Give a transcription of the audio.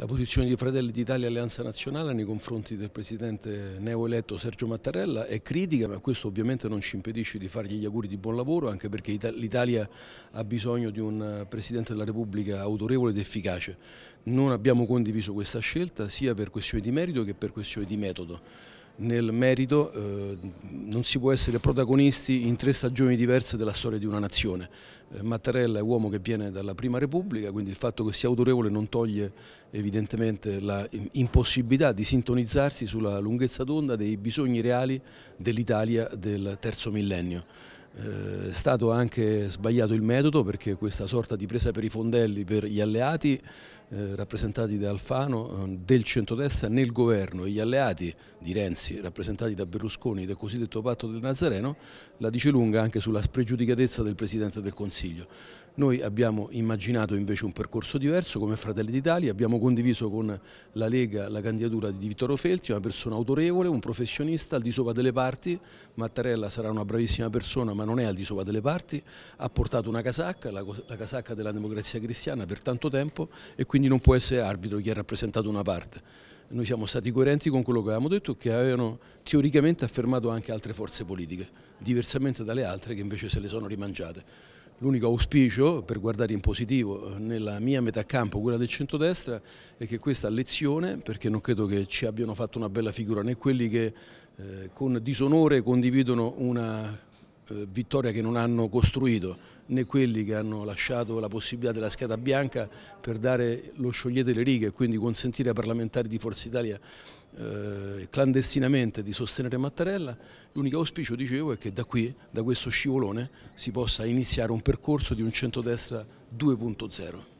la posizione di Fratelli d'Italia e Alleanza Nazionale nei confronti del presidente neoeletto Sergio Mattarella è critica, ma questo ovviamente non ci impedisce di fargli gli auguri di buon lavoro, anche perché l'Italia ha bisogno di un presidente della Repubblica autorevole ed efficace. Non abbiamo condiviso questa scelta sia per questioni di merito che per questioni di metodo nel merito, eh, non si può essere protagonisti in tre stagioni diverse della storia di una nazione. Eh, Mattarella è uomo che viene dalla Prima Repubblica, quindi il fatto che sia autorevole non toglie evidentemente l'impossibilità di sintonizzarsi sulla lunghezza d'onda dei bisogni reali dell'Italia del terzo millennio. Eh, è stato anche sbagliato il metodo perché questa sorta di presa per i fondelli per gli alleati eh, rappresentati da Alfano, eh, del centrodestra nel governo e gli alleati di Renzi rappresentati da Berlusconi del cosiddetto patto del Nazareno la dice lunga anche sulla spregiudicatezza del Presidente del Consiglio. Noi abbiamo immaginato invece un percorso diverso come Fratelli d'Italia, abbiamo condiviso con la Lega la candidatura di Vittorio Felti, una persona autorevole, un professionista al di sopra delle parti, Mattarella sarà una bravissima persona ma non è al di sopra delle parti, ha portato una casacca, la, la casacca della democrazia cristiana per tanto tempo e quindi quindi non può essere arbitro chi ha rappresentato una parte. Noi siamo stati coerenti con quello che avevamo detto che avevano teoricamente affermato anche altre forze politiche, diversamente dalle altre che invece se le sono rimangiate. L'unico auspicio, per guardare in positivo, nella mia metà campo, quella del centrodestra, è che questa lezione, perché non credo che ci abbiano fatto una bella figura né quelli che eh, con disonore condividono una eh, vittoria che non hanno costruito né quelli che hanno lasciato la possibilità della scheda bianca per dare lo sciogliete le righe e quindi consentire ai parlamentari di Forza Italia eh, clandestinamente di sostenere Mattarella, l'unico auspicio dicevo è che da qui, da questo scivolone, si possa iniziare un percorso di un centrodestra 2.0.